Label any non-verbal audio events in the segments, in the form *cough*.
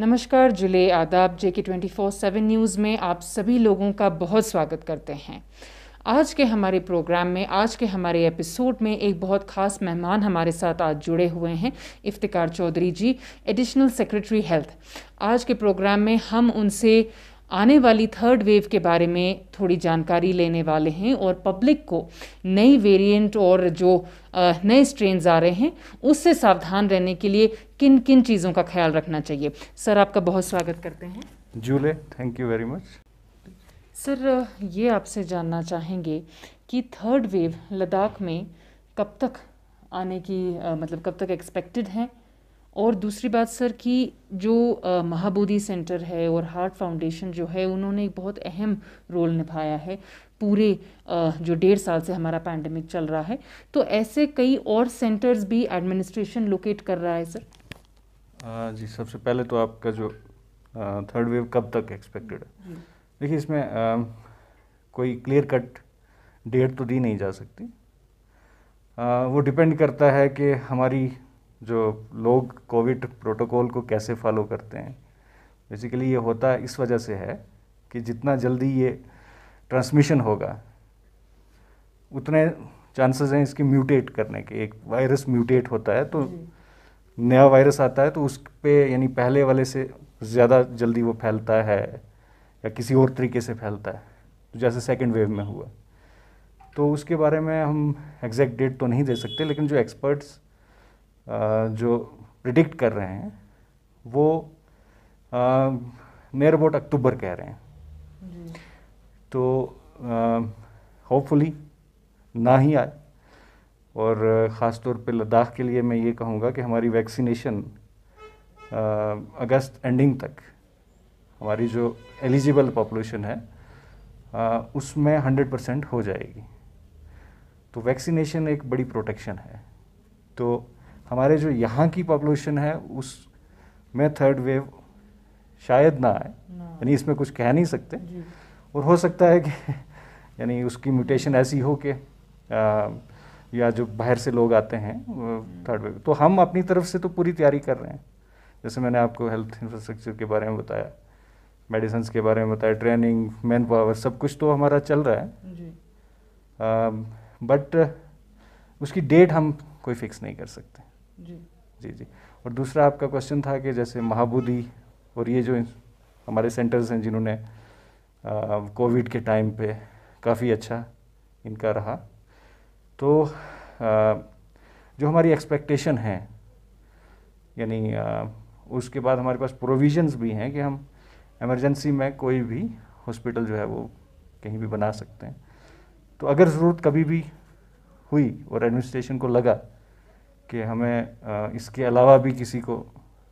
नमस्कार जुले आदाब जे के ट्वेंटी फोर सेवन न्यूज़ में आप सभी लोगों का बहुत स्वागत करते हैं आज के हमारे प्रोग्राम में आज के हमारे एपिसोड में एक बहुत ख़ास मेहमान हमारे साथ आज जुड़े हुए हैं Iftikhar Chaudhary ji additional secretary health आज के प्रोग्राम में हम उनसे आने वाली थर्ड वेव के बारे में थोड़ी जानकारी लेने वाले हैं और पब्लिक को नई वेरिएंट और जो नए स्ट्रेन आ रहे हैं उससे सावधान रहने के लिए किन किन चीज़ों का ख्याल रखना चाहिए सर आपका बहुत स्वागत करते हैं Julley thank you very much sir ये आपसे जानना चाहेंगे कि थर्ड वेव लद्दाख में कब तक आने की मतलब कब तक एक्सपेक्टेड है और दूसरी बात सर कि जो महाबोधि सेंटर है और हार्ट फाउंडेशन जो है उन्होंने एक बहुत अहम रोल निभाया है पूरे जो डेढ़ साल से हमारा पैंडमिक चल रहा है तो ऐसे कई और सेंटर्स भी एडमिनिस्ट्रेशन लोकेट कर रहा है सर आ, जी सबसे पहले तो आपका जो थर्ड वेव कब तक एक्सपेक्टेड है देखिए इसमें आ, कोई क्लियर कट डेट तो दी नहीं जा सकती आ, वो डिपेंड करता है कि हमारी जो लोग कोविड प्रोटोकॉल को कैसे फॉलो करते हैं बेसिकली ये होता इस वजह से है कि जितना जल्दी ये ट्रांसमिशन होगा उतने चांसेस हैं इसकी म्यूटेट करने के एक वायरस म्यूटेट होता है तो नया वायरस आता है तो उस पर यानी पहले वाले से ज़्यादा जल्दी वो फैलता है या किसी और तरीके से फैलता है तो जैसे सेकेंड वेव में हुआ तो उसके बारे में हम एग्जैक्ट डेट तो नहीं दे सकते लेकिन जो एक्सपर्ट्स जो प्रिडिक्ट कर रहे हैं वो नियर अबाउट अक्टूबर कह रहे हैं तो होपफुली ना ही आए और ख़ास तौर पे लद्दाख के लिए मैं ये कहूँगा कि हमारी वैक्सीनेशन अगस्त एंडिंग तक हमारी जो एलिजिबल पॉपुलेशन है आ, उसमें हंड्रेड परसेंट हो जाएगी तो वैक्सीनेशन एक बड़ी प्रोटेक्शन है तो हमारे जो यहाँ की पॉपुलेशन है उस में थर्ड वेव शायद ना आए यानी इसमें कुछ कह नहीं सकते और हो सकता है कि *laughs* यानी उसकी म्यूटेशन ऐसी हो कि या जो बाहर से लोग आते हैं थर्ड वेव तो हम अपनी तरफ से तो पूरी तैयारी कर रहे हैं जैसे मैंने आपको हेल्थ इंफ्रास्ट्रक्चर के बारे में बताया मेडिसिन के बारे में बताया ट्रेनिंग मैन पावर सब कुछ तो हमारा चल रहा है बट उसकी डेट हम कोई फिक्स नहीं कर सकते जी जी जी और दूसरा आपका क्वेश्चन था कि जैसे महाबोधि और ये जो हमारे सेंटर्स हैं जिन्होंने कोविड के टाइम पे काफ़ी अच्छा इनका रहा तो आ, जो हमारी एक्सपेक्टेशन है यानी उसके बाद हमारे पास प्रोविजंस भी हैं कि हम एमरजेंसी में कोई भी हॉस्पिटल जो है वो कहीं भी बना सकते हैं तो अगर ज़रूरत कभी भी हुई और एडमिनिस्ट्रेशन को लगा कि हमें इसके अलावा भी किसी को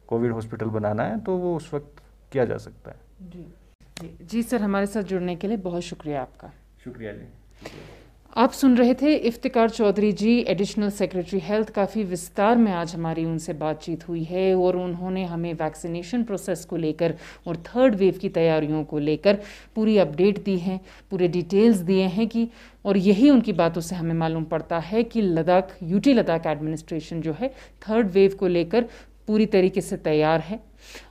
कोविड हॉस्पिटल बनाना है तो वो उस वक्त किया जा सकता है जी जी, जी सर हमारे साथ जुड़ने के लिए बहुत शुक्रिया आपका शुक्रिया जी आप सुन रहे थे Iftikhar Chaudhary ji additional secretary health काफ़ी विस्तार में आज हमारी उनसे बातचीत हुई है और उन्होंने हमें वैक्सीनेशन प्रोसेस को लेकर और थर्ड वेव की तैयारियों को लेकर पूरी अपडेट दी है पूरे डिटेल्स दिए हैं कि और यही उनकी बातों से हमें मालूम पड़ता है कि लद्दाख यूटी लद्दाख एडमिनिस्ट्रेशन जो है थर्ड वेव को लेकर पूरी तरीके से तैयार है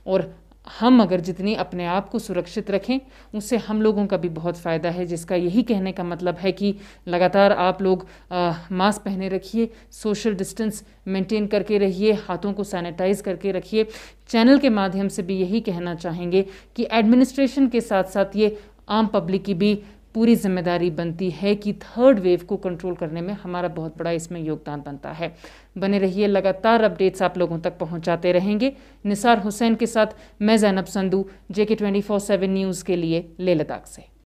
और हम अगर जितनी अपने आप को सुरक्षित रखें उससे हम लोगों का भी बहुत फ़ायदा है जिसका यही कहने का मतलब है कि लगातार आप लोग मास्क पहने रखिए सोशल डिस्टेंस मेंटेन करके रहिए हाथों को सैनिटाइज़ करके रखिए चैनल के माध्यम से भी यही कहना चाहेंगे कि एडमिनिस्ट्रेशन के साथ साथ ये आम पब्लिक की भी पूरी जिम्मेदारी बनती है कि थर्ड वेव को कंट्रोल करने में हमारा बहुत बड़ा इसमें योगदान बनता है बने रहिए लगातार अपडेट्स आप लोगों तक पहुंचाते रहेंगे निसार हुसैन के साथ मैं जैनब संधू जे के ट्वेंटी फोर सेवन न्यूज़ के लिए ले लद्दाख से